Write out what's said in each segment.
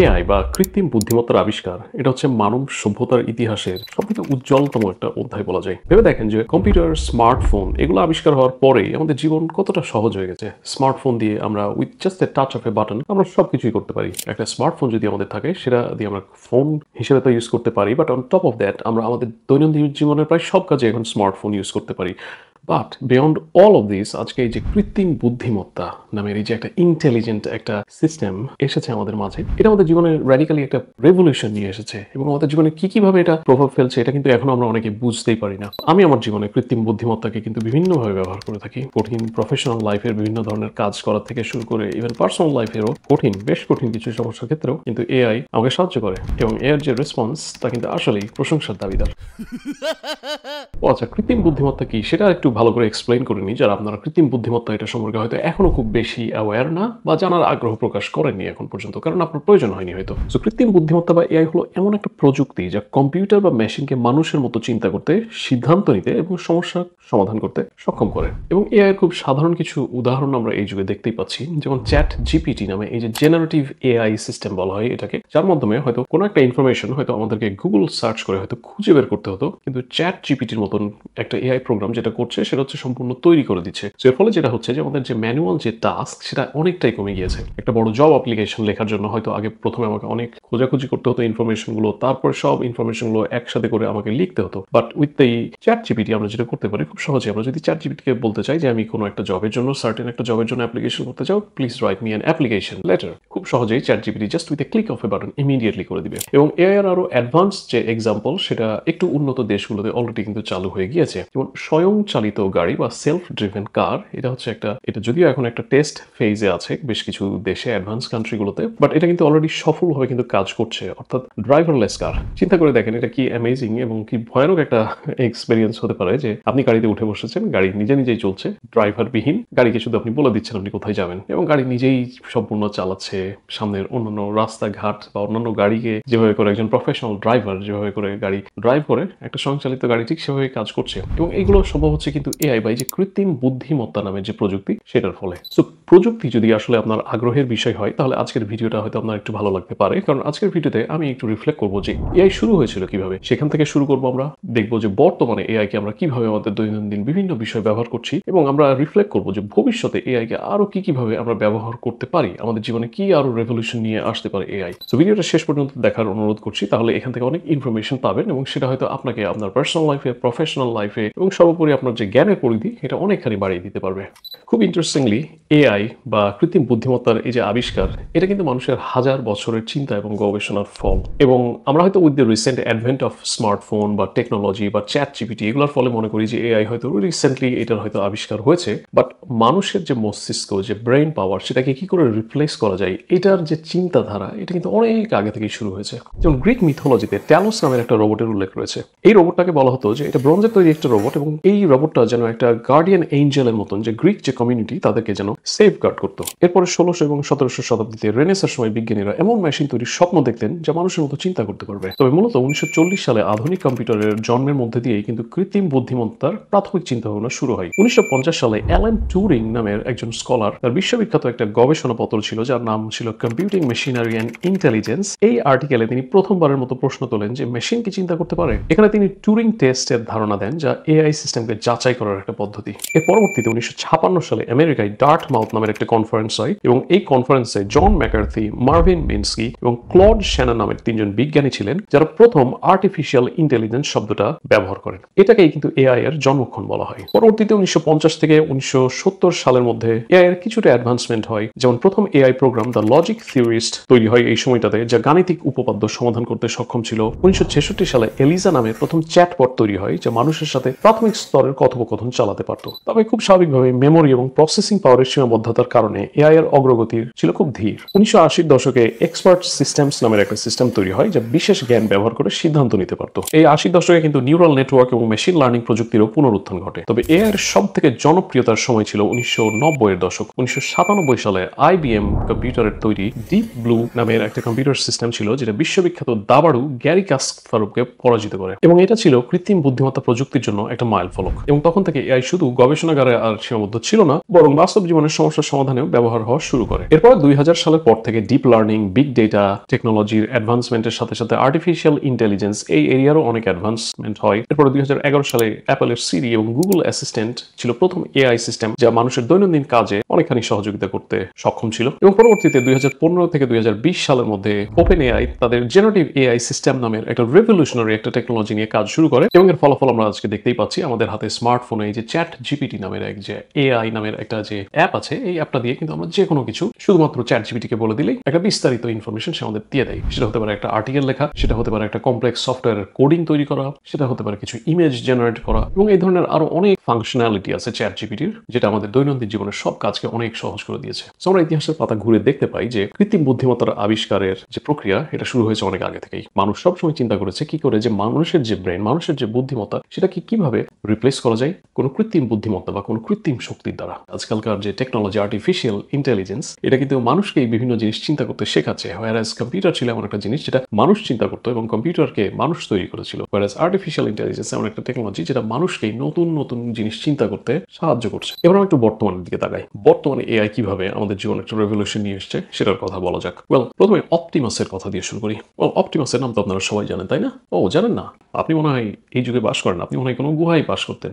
AI বা কৃত্রিম বুদ্ধিমত্তার আবিষ্কার এটা হচ্ছে মানব সভ্যতার ইতিহাসের সবথেকে উজ্জ্বলতম একটা অধ্যায় বলা যায় ভেবে দেখেন যে কম্পিউটার স্মার্টফোন এগুলো আবিষ্কার হওয়ার পরে আমাদের জীবন কতটা সহজ হয়ে গেছে স্মার্টফোন দিয়ে আমরা with just a touch of a button আমরা সব কিছুই করতে পারি একটা স্মার্টফোন যদি আমাদের থাকে সেটা দিয়ে আমরা ফোন হিসেবে তো ইউজ করতে পারি but on top of that আমরা আমাদের দৈনন্দিন জীবনের প্রায় সব কাজে এখন স্মার্টফোন ইউজ করতে পারি but beyond all of this আজকে এই যে কৃত্রিম বুদ্ধিমত্তা নামের এই যে একটা ইন্টেলিজেন্ট একটা সিস্টেম এসেছে আমাদের মাঝে এটা আমাদের জীবনে র্যাডিক্যালি একটা রেভলিউশন নিয়ে এসেছে এবং আমাদের জীবনে কি কিভাবে এটা প্রভাব ফেলছে এটা কিন্তু এখন আমরা অনেকে বুঝতেই পারি না আমি আমার জীবনে কৃত্রিম বুদ্ধিমত্তাকে কিন্তু বিভিন্নভাবে ব্যবহার করে থাকি কঠিন প্রফেশনাল লাইফের বিভিন্ন ধরনের কাজ করা থেকে শুরু করে ইভেন পার্সোনাল লাইফেরও কঠিন বেশ কঠিন কিছু সমস্যার ক্ষেত্রেও কিন্তু এআই আমাকে সাহায্য করে এবং এর যে রেসপন্স তা কিন্তু আসলেই প্রশংসার দাবিদার ও আচ্ছা কৃত্রিম বুদ্ধিমত্তা কি সেটা একটু ভালো করে এক্সপ্লেন নিই যারা আপনারা কৃত্রিম বুদ্ধিমত্তা এটা সম্পর্কে হয়তো এখনো খুব বেশি অ্যাওয়্যার না বা জানার আগ্রহ প্রকাশ করেননি এখন পর্যন্ত কারণ আপনার প্রয়োজন হয়নি হয়তো সো কৃত্রিম বুদ্ধিমত্তা বা এআই হলো এমন একটা প্রযুক্তি যা কম্পিউটার বা মেশিনকে মানুষের মতো চিন্তা করতে সিদ্ধান্ত নিতে এবং সমস্যা সমাধান করতে সক্ষম করে এবং এআই খুব সাধারণ কিছু উদাহরণ আমরা এই যুগে দেখতেই পাচ্ছি যেমন চ্যাট জিপিটি নামে এই যে জেনারেটিভ এআই সিস্টেম বলা হয় এটাকে যার মাধ্যমে হয়তো কোনো একটা ইনফরমেশন হয়তো আমাদেরকে গুগল সার্চ করে হয়তো খুঁজে বের করতে হতো কিন্তু চ্যাট জিপিটির মতন একটা এআই প্রোগ্রাম যেটা করছে সেটা হচ্ছে সম্পূর্ণ তৈরি করে দিচ্ছে এর ফলে যেটা হচ্ছে যে আমাদের যে ম্যানুয়াল যে টাস্ক সেটা অনেকটাই কমে গিয়েছে একটা বড় জব অ্যাপ্লিকেশন লেখার জন্য হয়তো আগে প্রথমে আমাকে অনেক খোঁজাখুঁজি করতে হতো ইনফরমেশনগুলো তারপর সব ইনফরমেশনগুলো একসাথে করে আমাকে লিখতে হতো বাট উইথ এই চ্যাট জিপিটি আমরা যেটা করতে পারি খুব সহজে আমরা যদি চ্যাট জিপিটিকে বলতে চাই যে আমি কোনো একটা জবের জন্য সার্টেন একটা জবের জন্য অ্যাপ্লিকেশন করতে চাও please write me an application letter খুব সহজেই chat GPT just with a click of a button immediately করে দিবে এবং এআই এর আরো অ্যাডভান্স যে এক্সাম্পল সেটা একটু উন্নত দেশগুলোতে অলরেডি কিন্তু চালু হয়ে গিয়েছে যেমন স্বয়ংচালিত চালিত গাড়ি বা সেলফ ড্রিভেন কার এটা হচ্ছে একটা এটা যদিও এখন একটা টেস্ট ফেজে আছে বেশ কিছু দেশে অ্যাডভান্স কান্ট্রিগুলোতে বাট এটা কিন্তু অলরেডি সফলভাবে কিন্তু কাজ করছে অর্থাৎ ড্রাইভারলেস কার চিন্তা করে দেখেন এটা কি অ্যামেজিং এবং কি ভয়ানক একটা এক্সপিরিয়েন্স হতে পারে যে আপনি গাড়িতে উঠে বসেছেন গাড়ি নিজে নিজেই চলছে ড্রাইভারবিহীন গাড়িকে শুধু আপনি বলে দিচ্ছেন আপনি কোথায় যাবেন এবং গাড়ি নিজেই সম্পূর্ণ চালাচ্ছে সামনের অন্যান্য রাস্তাঘাট বা অন্যান্য গাড়িকে যেভাবে করে একজন প্রফেশনাল ড্রাইভার যেভাবে করে গাড়ি ড্রাইভ করে একটা সঞ্চালিত গাড়ি ঠিক সেভাবে কাজ করছে এবং এইগুলো সম্ভব হচ্ছে কিন্তু এআই বাই যে কৃত্রিম বুদ্ধিমত্তা নামে যে প্রযুক্তি সেটার ফলে সো প্রযুক্তি যদি আসলে আপনার আগ্রহের বিষয় হয় তাহলে আজকের ভিডিওটা হয়তো আপনার একটু ভালো লাগতে পারে কারণ আজকের ভিডিওতে আমি একটু রিফ্লেক্ট করবো যে এআই শুরু হয়েছিল কিভাবে সেখান থেকে শুরু করবো আমরা দেখবো যে বর্তমানে এআইকে আমরা কিভাবে আমাদের দৈনন্দিন বিভিন্ন বিষয় ব্যবহার করছি এবং আমরা রিফ্লেক্ট করবো যে ভবিষ্যতে এআইকে আরো কি কিভাবে আমরা ব্যবহার করতে পারি আমাদের জীবনে কি আরো রেভলিউশন নিয়ে আসতে পারে এআই সো ভিডিওটা শেষ পর্যন্ত দেখার অনুরোধ করছি তাহলে এখান থেকে অনেক ইনফরমেশন পাবেন এবং সেটা হয়তো আপনাকে আপনার পার্সোনাল লাইফে প্রফেশনাল লাইফে এবং সর্বোপরি আপনার যে জ্ঞানের পরিধি এটা অনেকখানি বাড়িয়ে দিতে পারবে খুব ইন্টারেস্টিংলি এআই বা কৃত্রিম বুদ্ধিমত্তার এই যে আবিষ্কার এটা কিন্তু মানুষের হাজার বছরের চিন্তা এবং গবেষণার ফল এবং আমরা হয়তো with the recent advent of smartphone বা টেকনোলজি বা চ্যাট জিপিটি এগুলোর ফলে মনে করি যে এআই হয়তো রিসেন্টলি এটার হয়তো আবিষ্কার হয়েছে বাট মানুষের যে মস্তিষ্ক যে ব্রেন পাওয়ার সেটাকে কি করে রিপ্লেস করা যায় এটার যে চিন্তাধারা এটা কিন্তু অনেক আগে থেকেই শুরু হয়েছে যেমন গ্রিক মিথোলজিতে ট্যালোস নামের একটা রোবটের উল্লেখ রয়েছে এই রোবটটাকে বলা হতো যে এটা ব্রঞ্জের তৈরি একটা রোবট এবং এই রোবট লোকটা যেন একটা গার্ডিয়ান এঞ্জেলের মতন যে গ্রিক যে কমিউনিটি তাদেরকে যেন সেফ গার্ড করতো এরপরে ষোলোশো এবং সতেরোশো শতাব্দীতে রেনেসার সময় বিজ্ঞানীরা এমন মেশিন তৈরির স্বপ্ন দেখতেন যা মানুষের মতো চিন্তা করতে পারবে তবে মূলত উনিশশো সালে আধুনিক কম্পিউটারের জন্মের মধ্যে দিয়েই কিন্তু কৃত্রিম বুদ্ধিমত্তার প্রাথমিক চিন্তাভাবনা শুরু হয় উনিশশো সালে অ্যালেন টুরিং নামের একজন স্কলার তার বিশ্ববিখ্যাত একটা গবেষণা পত্র ছিল যার নাম ছিল কম্পিউটিং মেশিনারি অ্যান্ড ইন্টেলিজেন্স এই আর্টিকেলে তিনি প্রথমবারের মতো প্রশ্ন তোলেন যে মেশিন কি চিন্তা করতে পারে এখানে তিনি টুরিং টেস্টের ধারণা দেন যা এআই সিস্টেমকে যাচাই যাচাই করার একটা পদ্ধতি এর পরবর্তীতে উনিশশো সালে আমেরিকায় ডার্ট মাউথ নামের একটা কনফারেন্স হয় এবং এই কনফারেন্সে জন ম্যাকার্থি মার্ভিন মিনস্কি এবং ক্লড শ্যানা নামের তিনজন বিজ্ঞানী ছিলেন যারা প্রথম আর্টিফিশিয়াল ইন্টেলিজেন্স শব্দটা ব্যবহার করেন এটাকেই কিন্তু এআই এর জন্মক্ষণ বলা হয় পরবর্তীতে উনিশশো থেকে উনিশশো সালের মধ্যে এআই এর কিছুটা অ্যাডভান্সমেন্ট হয় যেমন প্রথম AI program the logic theorist তৈরি হয় এই সময়টাতে যা গাণিতিক উপপাদ্য সমাধান করতে সক্ষম ছিল উনিশশো সালে এলিজা নামে প্রথম চ্যাটবট তৈরি হয় যা মানুষের সাথে প্রাথমিক স্তরের কথা কথোপকথন চালাতে পারত তবে খুব স্বাভাবিকভাবে মেমোরি এবং প্রসেসিং পাওয়ারের সীমাবদ্ধতার কারণে এআই এর অগ্রগতি ছিল খুব ধীর উনিশশো আশির দশকে এক্সপার্ট সিস্টেমস নামের একটা সিস্টেম তৈরি হয় যা বিশেষ জ্ঞান ব্যবহার করে সিদ্ধান্ত নিতে পারত এই আশির দশকে কিন্তু নিউরাল নেটওয়ার্ক এবং মেশিন লার্নিং প্রযুক্তিরও পুনরুত্থান ঘটে তবে এআই এর সব থেকে জনপ্রিয়তার সময় ছিল উনিশশো এর দশক উনিশশো সালে আইবিএম কম্পিউটারের তৈরি ডিপ ব্লু নামের একটা কম্পিউটার সিস্টেম ছিল যেটা বিশ্ববিখ্যাত দাবাড়ু গ্যারি কাস্ক ফারুককে পরাজিত করে এবং এটা ছিল কৃত্রিম বুদ্ধিমত্তা প্রযুক্তির জন্য একটা মাইল ফলক এবং তখন থেকে এআই শুধু গবেষণাগারে আর সীমাবদ্ধ ছিল না বরং বাস্তব জীবনের সমস্যার সমাধানেও ব্যবহার হওয়া শুরু করে এরপর দুই সালের পর থেকে ডিপ লার্নিং বিগ ডেটা টেকনোলজির অ্যাডভান্সমেন্টের সাথে সাথে আর্টিফিশিয়াল ইন্টেলিজেন্স এই এরিয়ারও অনেক অ্যাডভান্সমেন্ট হয় এরপর দুই সালে অ্যাপেলের সিরি এবং গুগল অ্যাসিস্ট্যান্ট ছিল প্রথম এআই সিস্টেম যা মানুষের দৈনন্দিন কাজে অনেকখানি সহযোগিতা করতে সক্ষম ছিল এবং পরবর্তীতে দুই থেকে দুই সালের মধ্যে ওপেন এআই তাদের জেনারেটিভ এআই সিস্টেম নামের একটা রেভলিউশনারি একটা টেকনোলজি নিয়ে কাজ শুরু করে এবং এর ফলাফল আমরা আজকে দেখতেই পাচ্ছি আমাদের হাতে স্মার্ট স্মার্টফোনে এই যে চ্যাট জিপিটি নামের এক যে এআই নামের একটা যে অ্যাপ আছে এই অ্যাপটা দিয়ে কিন্তু আমরা যে কোনো কিছু শুধুমাত্র চ্যাট জিপিটিকে বলে দিলেই একটা বিস্তারিত ইনফরমেশন সে আমাদের দিয়ে দেয় সেটা হতে পারে একটা আর্টিকেল লেখা সেটা হতে পারে একটা কমপ্লেক্স সফটওয়্যার কোডিং তৈরি করা সেটা হতে পারে কিছু ইমেজ জেনারেট করা এবং এই ধরনের আরো অনেক ফাংশনালিটি আছে চ্যাট জিপিটির যেটা আমাদের দৈনন্দিন জীবনের সব কাজকে অনেক সহজ করে দিয়েছে আমরা ইতিহাসের পাতা ঘুরে দেখতে পাই যে কৃত্রিম বুদ্ধিমত্তার আবিষ্কারের যে প্রক্রিয়া এটা শুরু হয়েছে অনেক আগে থেকেই মানুষ সবসময় চিন্তা করেছে কি করে যে মানুষের যে ব্রেন মানুষের যে বুদ্ধিমত্তা সেটাকে কিভাবে রিপ্লেস করা যায় যায় কোনো কৃত্রিম বুদ্ধিমত্তা বা কোনো কৃত্রিম শক্তির দ্বারা আজকালকার যে টেকনোলজি আর্টিফিশিয়াল ইন্টেলিজেন্স এটা কিন্তু মানুষকে এই বিভিন্ন জিনিস চিন্তা করতে শেখাচ্ছে হোয়ারাজ কম্পিউটার ছিল এমন একটা জিনিস যেটা মানুষ চিন্তা করতো এবং কম্পিউটারকে মানুষ তৈরি করেছিল হোয়ারাজ আর্টিফিশিয়াল ইন্টেলিজেন্স এমন একটা টেকনোলজি যেটা মানুষকেই নতুন নতুন জিনিস চিন্তা করতে সাহায্য করছে এবার একটু বর্তমানের দিকে তাকাই বর্তমানে এআই কিভাবে আমাদের জীবন একটা রেভলিউশন নিয়ে এসছে সেটার কথা বলা যাক ওয়েল প্রথমে অপটিমাসের কথা দিয়ে শুরু করি ওয়েল অপটিমাসের নাম তো আপনারা সবাই জানেন তাই না ও জানেন না আপনি মনে হয় এই যুগে বাস করেন আপনি মনে হয় কোনো গুহায় বাস করতেন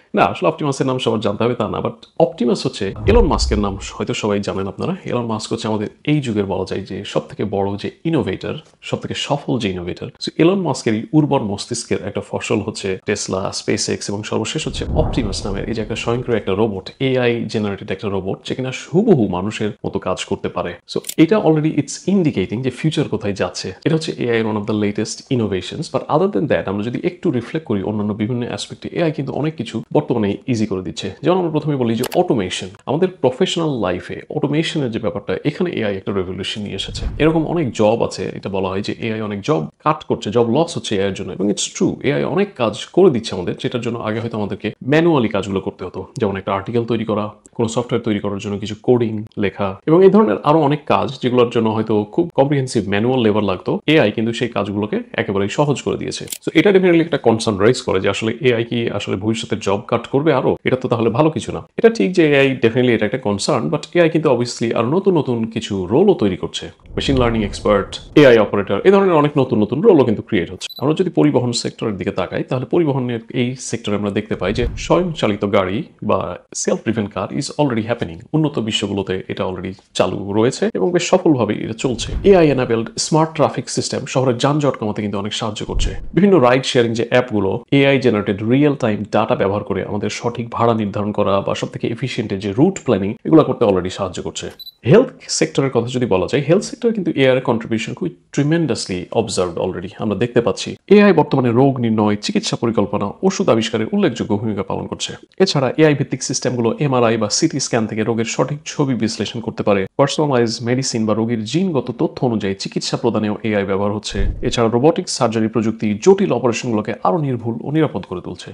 না আসলে অপটিমাসের নাম সবার জানতে হবে তা না বাট অপটিমাস হচ্ছে এলন মাস্কের নাম হয়তো সবাই জানেন আপনারা এলন মাস্ক হচ্ছে আমাদের এই যুগের বলা যায় যে সব থেকে বড় যে ইনোভেটর সব থেকে সফল যে ইনোভেটর সো এলন মাস্কের এই উর্বর মস্তিষ্কের একটা ফসল হচ্ছে টেসলা স্পেস এক্স এবং সর্বশেষ হচ্ছে অপটিমাস নামের এই যে একটা স্বয়ংক্রিয় একটা রোবট এআই জেনারেটেড একটা রোবট যে কিনা হুবহু মানুষের মতো কাজ করতে পারে সো এটা অলরেডি ইটস ইন্ডিকেটিং যে ফিউচার কোথায় যাচ্ছে এটা হচ্ছে AI one of the latest innovations but other than that আমরা যদি একটু রিফ্লেক্ট করি অন্যান্য বিভিন্ন অ্যাসপেক্টে এআই কিন্তু অনেক কিছু বর্তমানে ইজি করে দিচ্ছে যেমন আমরা প্রথমে বলি যে অটোমেশন আমাদের প্রফেশনাল লাইফে অটোমেশনের যে ব্যাপারটা এখানে এআই একটা রেভলিউশন নিয়ে এসেছে এরকম অনেক জব আছে এটা বলা হয় যে এআই অনেক জব কাট করছে জব লস হচ্ছে এআই এর জন্য এবং ইটস ট্রু এআই অনেক কাজ করে দিচ্ছে আমাদের যেটার জন্য আগে হয়তো আমাদেরকে ম্যানুয়ালি কাজগুলো করতে হতো যেমন একটা আর্টিকেল তৈরি করা কোনো সফটওয়্যার তৈরি করার জন্য কিছু কোডিং লেখা এবং এই ধরনের আরো অনেক কাজ যেগুলোর জন্য হয়তো খুব কম্প্রিহেন্সিভ ম্যানুয়াল লেবার লাগতো এআই কিন্তু সেই কাজগুলোকে একেবারেই সহজ করে দিয়েছে তো এটা ডেফিনেটলি একটা কনসার্ন রাইজ করে যে আসলে এআই কি আসলে ভবিষ্যতের জব কাট করবে আরো এটা তো তাহলে ভালো কিছু না এটা ঠিক যে এআই ডেফিনেটলি এটা একটা কনসার্ন বাট এআই কিন্তু অবভিয়াসলি আর নতুন নতুন কিছু রোলও তৈরি করছে machine learning expert AI operator এই ধরনের অনেক নতুন নতুন রোলও কিন্তু ক্রিয়েট হচ্ছে আমরা যদি পরিবহন সেক্টরের দিকে তাকাই তাহলে পরিবহনের এই সেক্টরে আমরা দেখতে পাই যে স্বয়ংচালিত গাড়ি বা self driven car is already happening উন্নত বিশ্বগুলোতে এটা অলরেডি চালু রয়েছে এবং বেশ সফলভাবে এটা চলছে AI enabled smart traffic system শহরের যানজট কমাতে কিন্তু অনেক সাহায্য করছে বিভিন্ন রাইড শেয়ারিং যে অ্যাপগুলো AI generated real time data ব্যবহার করে আমাদের সঠিক ভাড়া নির্ধারণ করা বা সব থেকে এফিসিয়েন্টের যে রুট প্ল্যানিং এগুলো করতে অলরেডি সাহায্য করছে হেলথ সেক্টরের কথা যদি বলা যায় হেলথ সেক্টর কিন্তু এআই এর কন্ট্রিবিউশন খুবই ট্রিমেন্ডাসলি অবজার্ভড অলরেডি আমরা দেখতে পাচ্ছি এআই বর্তমানে রোগ নির্ণয় চিকিৎসা পরিকল্পনা ওষুধ আবিষ্কারের উল্লেখযোগ্য ভূমিকা পালন করছে এছাড়া এআই ভিত্তিক সিস্টেমগুলো এমআরআই বা সিটি স্ক্যান থেকে রোগের সঠিক ছবি বিশ্লেষণ করতে পারে পার্সোনালাইজ মেডিসিন বা রোগীর জিনগত তথ্য অনুযায়ী চিকিৎসা প্রদানেও এআই ব্যবহার হচ্ছে এছাড়া রোবটিক সার্জারি প্রযুক্তি জটিল অপারেশনগুলোকে আরও নির্ভুল ও নিরাপদ করে তুলছে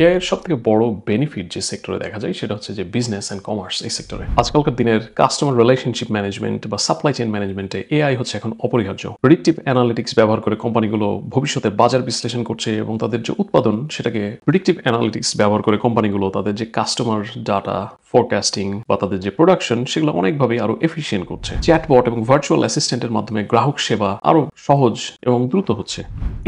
এআই এর সব থেকে বড় বেনিফিট যে সেক্টরে দেখা যায় সেটা হচ্ছে যে বিজনেস অ্যান্ড কমার্স এই সেক্টরে আজকালকার দিনের কাস্টমার রিলেশনশিপ ম্যানেজমেন্ট বা সাপ্লাই চেইন ম্যানেজমেন্টে এআই হচ্ছে এখন অপরিহার্য প্রেডিক্টিভ অ্যানালিটিক্স ব্যবহার করে কোম্পানিগুলো ভবিষ্যতে বাজার বিশ্লেষণ করছে এবং তাদের যে উৎপাদন সেটাকে প্রেডিক্টিভ অ্যানালিটিক্স ব্যবহার করে কোম্পানিগুলো তাদের যে কাস্টমার ডাটা ফোরকাস্টিং বা তাদের যে প্রোডাকশন সেগুলো অনেকভাবে আরো এফিসিয়েন্ট করছে চ্যাটবট এবং ভার্চুয়াল অ্যাসিস্ট্যান্টের মাধ্যমে গ্রাহক সেবা আরো সহজ এবং দ্রুত হচ্ছে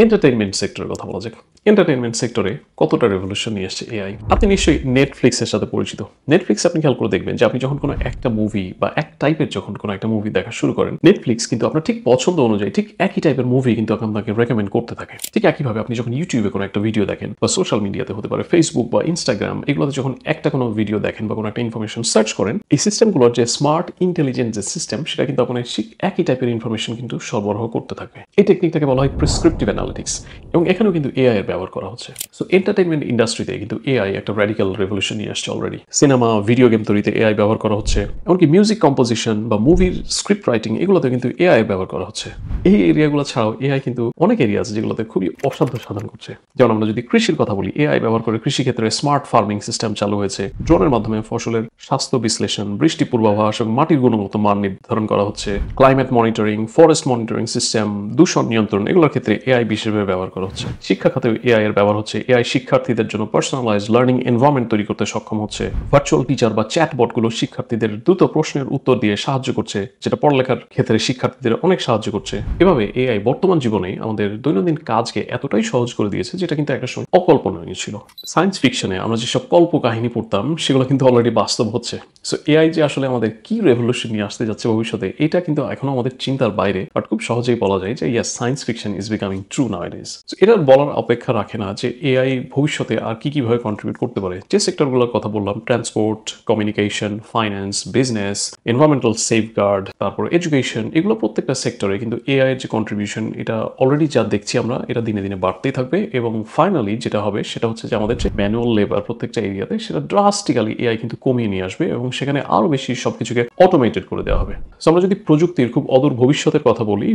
এন্টারটেইনমেন্ট সেক্টরের কথা বলা যাক এন্টারটেনমেন্ট সেক্টরে কতটা রেভলিউশন নিয়ে এসছে এআই আপনি নিশ্চয়ই নেটফ্লিক্সের সাথে পরিচিত নেটফ্লিক্স আপনি খেয়াল করে দেখবেন যে আপনি যখন কোনো একটা মুভি বা এক টাইপের যখন কোনো একটা মুভি দেখা শুরু করেন নেটফ্লিক্স কিন্তু আপনার ঠিক পছন্দ অনুযায়ী ঠিক একই টাইপের মুভি কিন্তু আপনাকে রেকমেন্ড করতে থাকে ঠিক একইভাবে আপনি যখন ইউটিউবে কোনো একটা ভিডিও দেখেন বা সোশ্যাল মিডিয়াতে হতে পারে ফেসবুক বা ইনস্টাগ্রাম এগুলোতে যখন একটা কোনো ভিডিও দেখেন বা কোনো একটা ইনফরমেশন সার্চ করেন এই সিস্টেমগুলোর যে স্মার্ট ইন্টেলিজেন্ট যে সিস্টেম সেটা কিন্তু আপনার ঠিক একই টাইপের ইনফরমেশন কিন্তু সরবরাহ করতে থাকে এই টেকনিকটাকে বলা হয় প্রেসক্রিপটিভ অ্যানালিটিক্স এবং এখানেও কিন্তু এআই এর ব্যবহার করা হচ্ছে সো এন্টারটেনমেন্ট ইন্ডাস্ট্রিতে কিন্তু এআই একটা রেডিক্যাল রেভলিউশন নিয়ে আসছে অলরেডি সিনেমা ভিডিও গেম তৈরিতে এআই ব্যবহার করা হচ্ছে এমনকি মিউজিক কম্পোজিশন বা মুভির স্ক্রিপ্ট রাইটিং এগুলোতে কিন্তু এআই ব্যবহার করা হচ্ছে এই এরিয়াগুলো ছাড়াও এআই কিন্তু অনেক এরিয়া আছে যেগুলোতে খুবই অসাধ্য সাধন করছে যেমন আমরা যদি কৃষির কথা বলি এআই ব্যবহার করে কৃষিক্ষেত্রে স্মার্ট ফার্মিং সিস্টেম চালু হয়েছে ড্রোনের মাধ্যমে ফসলের স্বাস্থ্য বিশ্লেষণ বৃষ্টি পূর্বাভাস এবং মাটির গুণগত মান নির্ধারণ করা হচ্ছে climate monitoring forest monitoring system দূষণ নিয়ন্ত্রণ এগুলোর ক্ষেত্রে এআই বিশেষভাবে ব্যবহার করা হচ্ছে শিক্ষা খাতেও এআই এর ব্যবহার হচ্ছে এআই শিক্ষার্থীদের জন্য পার্সোনালাইজ লার্নিং এনভায়রনমেন্ট তৈরি করতে সক্ষম হচ্ছে ভার্চুয়াল টিচার বা চ্যাটবট গুলো শিক্ষার্থীদের দ্রুত প্রশ্নের উত্তর দিয়ে সাহায্য করছে যেটা পড়ালেখার ক্ষেত্রে শিক্ষার্থীদের অনেক সাহায্য করছে এভাবে এআই বর্তমান জীবনে আমাদের দৈনন্দিন কাজকে এতটাই সহজ করে দিয়েছে যেটা কিন্তু একটা সময় অকল্পনীয় ছিল সায়েন্স ফিকশনে আমরা যেসব কল্প কাহিনী পড়তাম সেগুলো কিন্তু অলরেডি বাস্তব হচ্ছে সো এআই যে আসলে আমাদের কি রেভলিউশন নিয়ে আসতে যাচ্ছে ভবিষ্যতে এটা কিন্তু এখনো আমাদের চিন্তার বাইরে বাট খুব সহজেই বলা যায় যে yeah science fiction is becoming true now it is এটার বলার অপেক্ষা রাখে না যে এআই ভবিষ্যতে আর কি কিভাবে কন্ট্রিবিউট করতে পারে যে সেক্টরগুলোর কথা বললাম transport communication finance business safe safeguard তারপর এডুকেশন এগুলো প্রত্যেকটা সেক্টরে কিন্তু এআই এর যে কন্ট্রিবিউশন এটা অলরেডি যা দেখছি আমরা এটা দিনে দিনে বাড়তেই থাকবে এবং ফাইনালি যেটা হবে সেটা হচ্ছে যে আমাদের যে ম্যানুয়াল লেবার প্রত্যেকটা এরিয়াতে সেটা ড্রাস্টিক্যালি এআই কিন্তু কমিয়ে নিয়ে আসবে এবং সেখানে আরও বেশি সব কিছুকে অটোমেটেড করে দেওয়া হবে সো আমরা যদি প্রযুক্তির খুব অদূর ভবিষ্যতের কথা বলি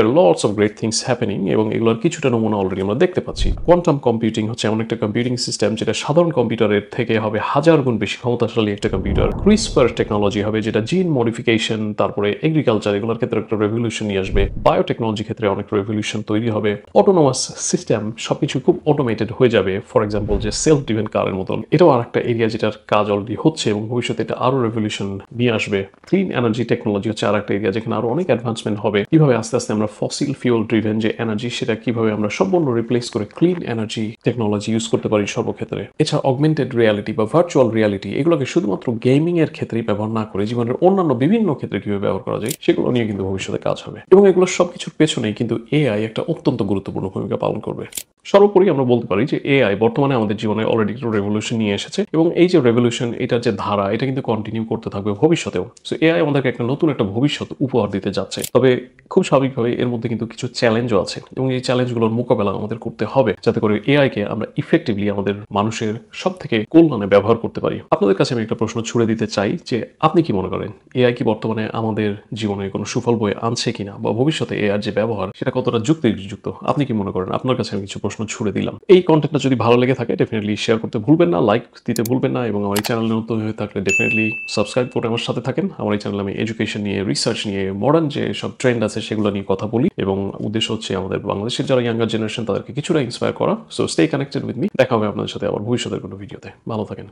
আর lots of great things happening এবং এগুলোর কিছুটা নমুনা অলরেডি আমরা দেখতে পাচ্ছি কোয়ান্টাম কম্পিউটিং হচ্ছে এমন একটা কম্পিউটিং সিস্টেম যেটা সাধারণ কম্পিউটারের থেকে হবে হাজার গুণ বেশি ক্ষমতাশালী একটা কম্পিউটার ক্রিসপার টেকনোলজি হবে যেটা জিন মডিফিকেশন তারপরে এগ্রিকালচার এগুলোর ক্ষেত্রে একটা রেভলিউশন নিয়ে আসবে বায়োটেকনোলজি ক্ষেত্রে অনেক রেভলিউশন তৈরি হবে অটোনোমাস সিস্টেম সবকিছু খুব অটোমেটেড হয়ে যাবে ফর এক্সাম্পল যে সেলফ ডিভেন কারের মতন এটাও আর একটা এরিয়া যেটার কাজ অলরেডি হচ্ছে এবং ভবিষ্যতে এটা আরও রেভলিউশন নিয়ে আসবে ক্লিন এনার্জি টেকনোলজি হচ্ছে আর একটা এরিয়া যেখানে আরও অনেক অ্যাডভান্সমেন্ট হবে কিভাবে আস্তে আস্তে আমরা ফসিল ফিউল ড্রিভেন যে এনার্জি সেটা কিভাবে আমরা সম্পূর্ণ রিপ্লেস করে ক্লিন এনার্জি টেকনোলজি ইউজ করতে পারি সর্বক্ষেত্রে এছাড়া অগমেন্টেড রিয়ালিটি বা ভার্চুয়াল রিয়ালিটি এগুলোকে শুধুমাত্র গেমিং এর ক্ষেত্রে ব্যবহার না করে জীবনের অন্যান্য বিভিন্ন ক্ষেত্রে কিভাবে ব্যবহার করা যায় সেগুলো নিয়ে কিন্তু ভবিষ্যতে কাজ হবে এবং এগুলো সবকিছুর পেছনেই কিন্তু এআই একটা অত্যন্ত গুরুত্বপূর্ণ ভূমিকা পালন করবে সর্বোপরি আমরা বলতে পারি যে এআই বর্তমানে আমাদের জীবনে অলরেডি একটু রেভলিউশন নিয়ে এসেছে এবং এই যে রেভলিউশন এটার যে ধারা এটা কিন্তু কন্টিনিউ করতে থাকবে ভবিষ্যতেও সো এআই আমাদেরকে একটা নতুন একটা ভবিষ্যৎ উপহার দিতে যাচ্ছে তবে খুব স্বাভাবিকভাবে এর মধ্যে কিন্তু কিছু চ্যালেঞ্জও আছে এবং এই চ্যালেঞ্জগুলোর মোকাবেলা আমাদের করতে হবে যাতে করে এআইকে আমরা ইফেক্টিভলি আমাদের মানুষের সব থেকে কল্যাণে ব্যবহার করতে পারি আপনাদের কাছে আমি একটা প্রশ্ন ছুড়ে দিতে চাই যে আপনি কি মনে করেন এআই কি বর্তমানে আমাদের জীবনে কোনো সুফল বয়ে আনছে কিনা বা ভবিষ্যতে এআর যে ব্যবহার সেটা কতটা যুক্তিযুক্ত আপনি কি মনে করেন আপনার কাছে আমি কিছু প্রশ্ন প্রশ্ন ছুড়ে দিলাম এই কন্টেন্টটা যদি ভালো লেগে থাকে ডেফিনেটলি শেয়ার করতে ভুলবেন না লাইক দিতে ভুলবেন না এবং আমার এই চ্যানেল নতুন হয়ে থাকলে ডেফিনেটলি সাবস্ক্রাইব করে আমার সাথে থাকেন আমার এই চ্যানেলে আমি এডুকেশন নিয়ে রিসার্চ নিয়ে মডার্ন যে সব ট্রেন্ড আছে সেগুলো নিয়ে কথা বলি এবং উদ্দেশ্য হচ্ছে আমাদের বাংলাদেশের যারা ইয়াঙ্গার জেনারেশন তাদেরকে কিছুটা ইন্সপায়ার করা so stay connected with me দেখা হবে আপনাদের সাথে আবার ভবিষ্যতের কোনো ভিডিওতে ভালো থাকেন